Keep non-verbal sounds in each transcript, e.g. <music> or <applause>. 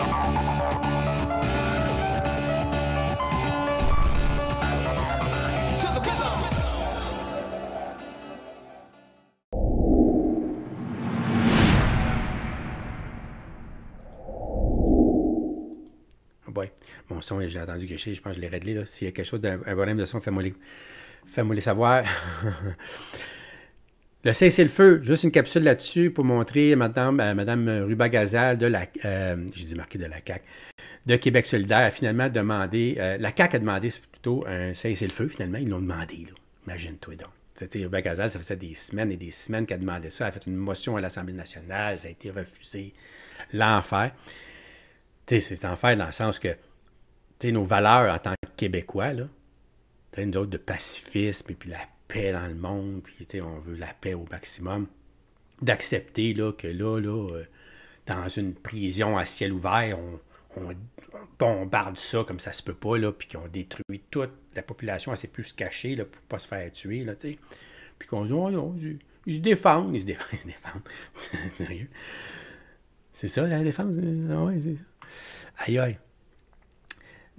Ouais. Oh Mon son, j'ai entendu que je, je pense que je l'ai réglé. S'il y a quelque chose, d'un problème de son, fais-moi les, les savoir. <laughs> Le cessez-le-feu, juste une capsule là-dessus pour montrer Madame, Madame Ruba-Gazal de la, euh, j'ai dit marqué de la CAC, de Québec solidaire a finalement demandé, euh, la CAC a demandé c'est plutôt un cessez-le-feu finalement, ils l'ont demandé. Imagine-toi donc. Ruba-Gazal, ça faisait des semaines et des semaines qu'elle demandait ça. Elle a fait une motion à l'Assemblée nationale, ça a été refusé. L'enfer. C'est l'enfer dans le sens que nos valeurs en tant que Québécois, là, nous autres de pacifisme et puis la paix dans le monde, puis on veut la paix au maximum, d'accepter là, que là, là euh, dans une prison à ciel ouvert, on, bombarde ça comme ça se peut pas, là, puis qu'on détruit toute la population, elle sait plus se cacher là, pour pas se faire tuer, là, Puis qu'on dit, oh non, ils, se défendent, ils se défendent, <laughs> ils <laughs> Sérieux. C'est ça la défense? Euh, c'est ça. Aïe aïe.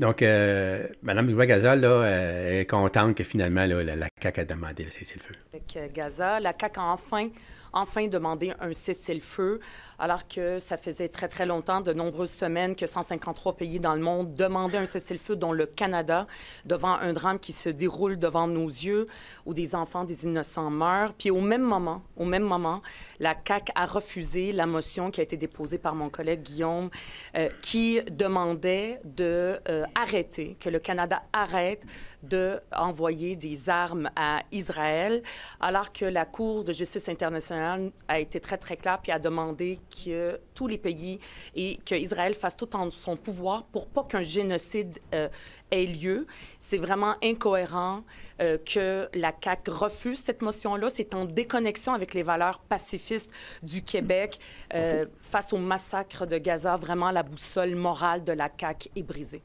Donc, Mme euh, Madame Gazal, euh, est contente que finalement, là, la, la CAQ a demandé de cesser le feu. Euh, Gaza. La CAQ a enfin, enfin demandé un cessez-le-feu, alors que ça faisait très, très longtemps, de nombreuses semaines, que 153 pays dans le monde demandaient un cessez-le-feu, dont le Canada, devant un drame qui se déroule devant nos yeux, où des enfants, des innocents meurent. Puis au même moment, au même moment, la CAQ a refusé la motion qui a été déposée par mon collègue Guillaume, euh, qui demandait de euh, arrêter, que le Canada arrête de envoyer des armes à Israël alors que la Cour de justice internationale a été très, très claire et a demandé que tous les pays et qu'Israël fasse tout en son pouvoir pour pas qu'un génocide euh, ait lieu. C'est vraiment incohérent euh, que la CAQ refuse cette motion-là. C'est en déconnexion avec les valeurs pacifistes du Québec euh, face au massacre de Gaza. Vraiment, la boussole morale de la CAQ est brisée.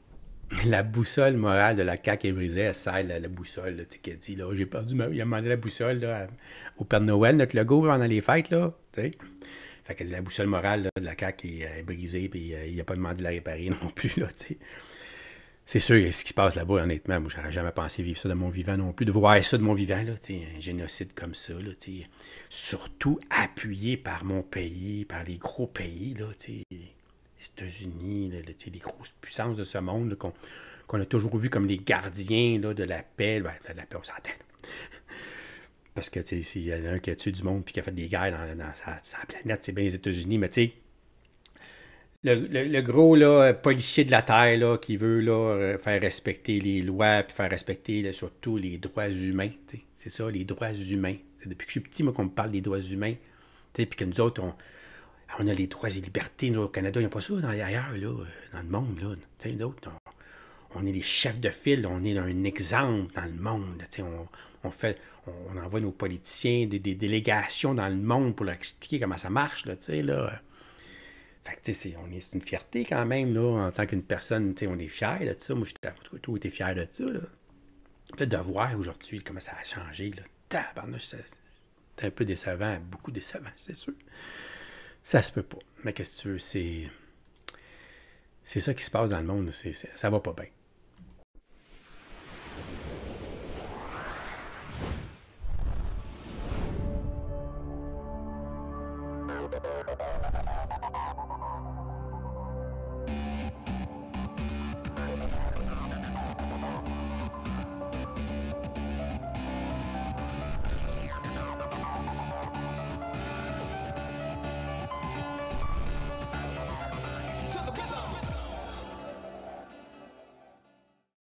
<laughs> la boussole morale de la CAQ est brisée, elle sert la, boussole, tu sais, dit, là, j'ai perdu ma... Il a demandé la boussole, au Père Noël, notre logo, pendant les fêtes, là, tu sais. Fait la boussole morale de la CAQ euh, est, brisée, puis euh, il a pas demandé de la réparer <laughs> non plus, là, tu sais. C'est sûr, ce qui se passe là-bas, honnêtement, moi, j'aurais jamais pensé vivre ça de mon vivant non plus, de voir ça de mon vivant, là, tu sais, un génocide comme ça, là, tu sais. Surtout appuyé par mon pays, par les gros pays, là, tu sais les États-Unis, les grosses puissances de ce monde qu'on a toujours vu comme les gardiens là, de la paix. Ben, la, paix, on s'entend. <laughs> Parce que s'il y en a un qui a tué du monde et qui a fait des guerres dans, sa, planète, c'est bien les États-Unis, mais tu sais. Le, gros là, policier de la Terre là, qui veut là, euh, faire respecter les lois, puis faire respecter surtout les droits humains. C'est ça, les droits humains. C'est depuis que je suis petit, moi, qu'on me parle des droits humains. Puis que nous autres, on, ah, on a les droits et libertés, nous, au Canada, il n'y a pas ça ailleurs, là, euh, dans le monde, là. Tu sais, d'autres, on, est les chefs de file, on est un exemple dans le monde, tu sais, on, fait, on, envoie nos politiciens, des, délégations dans le monde pour leur expliquer comment ça marche, là, tu sais, là. Fait que, tu sais, c'est, on est, c'est une fierté quand même, là, en tant qu'une personne, tu sais, on est fier de ça. Moi, je tout était fier de ça, là. peut de voir aujourd'hui comment ça a changé, là. Tabarnouche, c'est un peu décevant, beaucoup décevant, c'est sûr. Ça se peut pas. Mais qu'est-ce que tu veux? C'est. C'est ça qui se passe dans le monde. C'est, ça va pas bien.